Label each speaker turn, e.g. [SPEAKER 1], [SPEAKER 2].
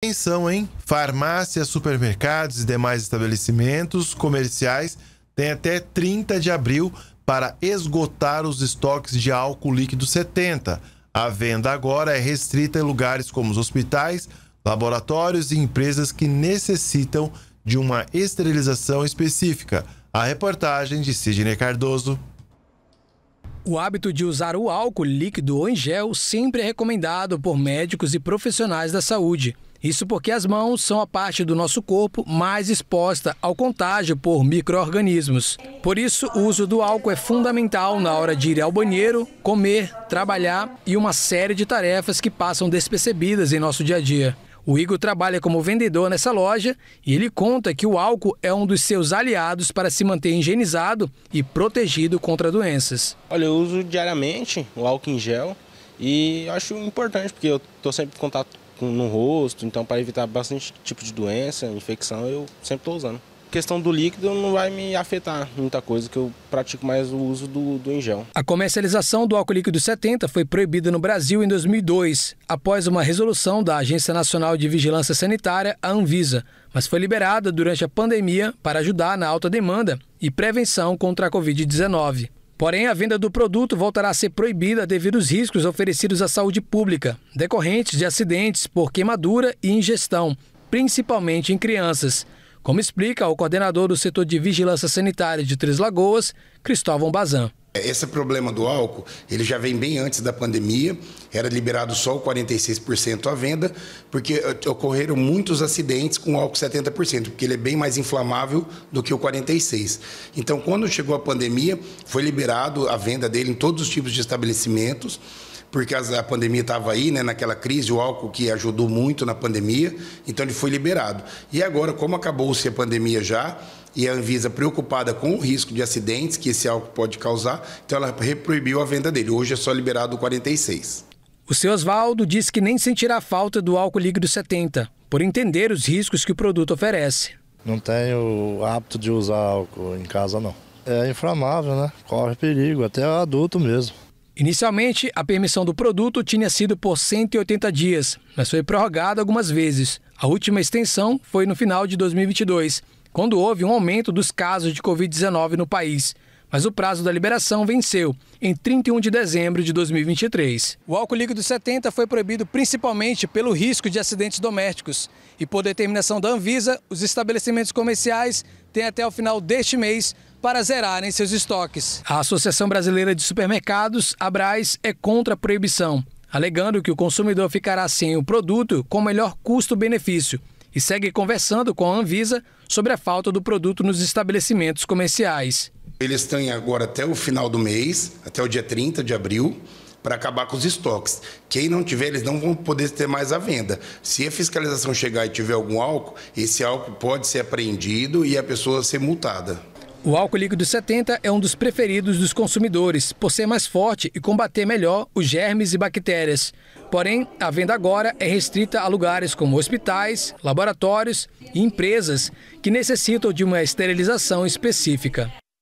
[SPEAKER 1] Atenção, hein? Farmácias, supermercados e demais estabelecimentos comerciais têm até 30 de abril para esgotar os estoques de álcool líquido 70. A venda agora é restrita em lugares como os hospitais, laboratórios e empresas que necessitam de uma esterilização específica. A reportagem de Sidney Cardoso.
[SPEAKER 2] O hábito de usar o álcool líquido ou em gel sempre é recomendado por médicos e profissionais da saúde. Isso porque as mãos são a parte do nosso corpo mais exposta ao contágio por micro-organismos. Por isso, o uso do álcool é fundamental na hora de ir ao banheiro, comer, trabalhar e uma série de tarefas que passam despercebidas em nosso dia a dia. O Igor trabalha como vendedor nessa loja e ele conta que o álcool é um dos seus aliados para se manter higienizado e protegido contra doenças. Olha, eu uso diariamente o
[SPEAKER 1] álcool em gel e acho importante porque eu estou sempre em contato no rosto, então para evitar
[SPEAKER 2] bastante tipo de doença, infecção, eu sempre estou usando.
[SPEAKER 1] A questão do líquido não vai me afetar muita coisa, que eu pratico mais o uso do, do engel.
[SPEAKER 2] A comercialização do álcool líquido 70 foi proibida no Brasil em 2002, após uma resolução da Agência Nacional de Vigilância Sanitária, a Anvisa, mas foi liberada durante a pandemia para ajudar na alta demanda e prevenção contra a Covid-19. Porém, a venda do produto voltará a ser proibida devido aos riscos oferecidos à saúde pública, decorrentes de acidentes por queimadura e ingestão, principalmente em crianças, como explica o coordenador do setor de vigilância sanitária de Três Lagoas, Cristóvão Bazan.
[SPEAKER 1] Esse problema do álcool, ele já vem bem antes da pandemia, era liberado só o 46% à venda, porque eh, ocorreram muitos acidentes com álcool 70%, porque ele é bem mais inflamável do que o 46%. Então, quando chegou a pandemia, foi liberado a venda dele em todos os tipos de estabelecimentos, porque a pandemia estava aí, né, naquela crise, o álcool que ajudou muito na pandemia, então ele foi liberado. E agora, como acabou-se a pandemia já, e a Anvisa preocupada com o risco de acidentes que esse álcool pode causar, então ela reproibiu a venda dele. Hoje é só liberado o 46.
[SPEAKER 2] O seu Oswaldo disse que nem sentirá falta do álcool líquido 70, por entender os riscos que o produto oferece. Não tenho hábito de usar álcool em casa, não.
[SPEAKER 1] É inflamável, né? Corre
[SPEAKER 2] perigo, até adulto mesmo. Inicialmente, a permissão do produto tinha sido por 180 dias, mas foi prorrogada algumas vezes. A última extensão foi no final de 2022 quando houve um aumento dos casos de Covid-19 no país. Mas o prazo da liberação venceu em 31 de dezembro de 2023. O álcool líquido 70 foi proibido principalmente pelo risco de acidentes domésticos. E por determinação da Anvisa, os estabelecimentos comerciais têm até o final deste mês para zerarem seus estoques. A Associação Brasileira de Supermercados, Abras, é contra a proibição, alegando que o consumidor ficará sem o produto com melhor custo-benefício e segue conversando com a Anvisa sobre a falta do produto nos estabelecimentos comerciais. Eles têm agora até o final do mês, até o dia 30 de abril,
[SPEAKER 1] para acabar com os estoques. Quem não tiver, eles não vão poder ter mais a venda. Se a fiscalização chegar e tiver algum álcool, esse álcool pode ser apreendido e a pessoa ser multada.
[SPEAKER 2] O álcool líquido 70 é um dos preferidos dos consumidores, por ser mais forte e combater melhor os germes e bactérias. Porém, a venda agora é restrita a lugares como hospitais, laboratórios e empresas que necessitam de uma esterilização específica.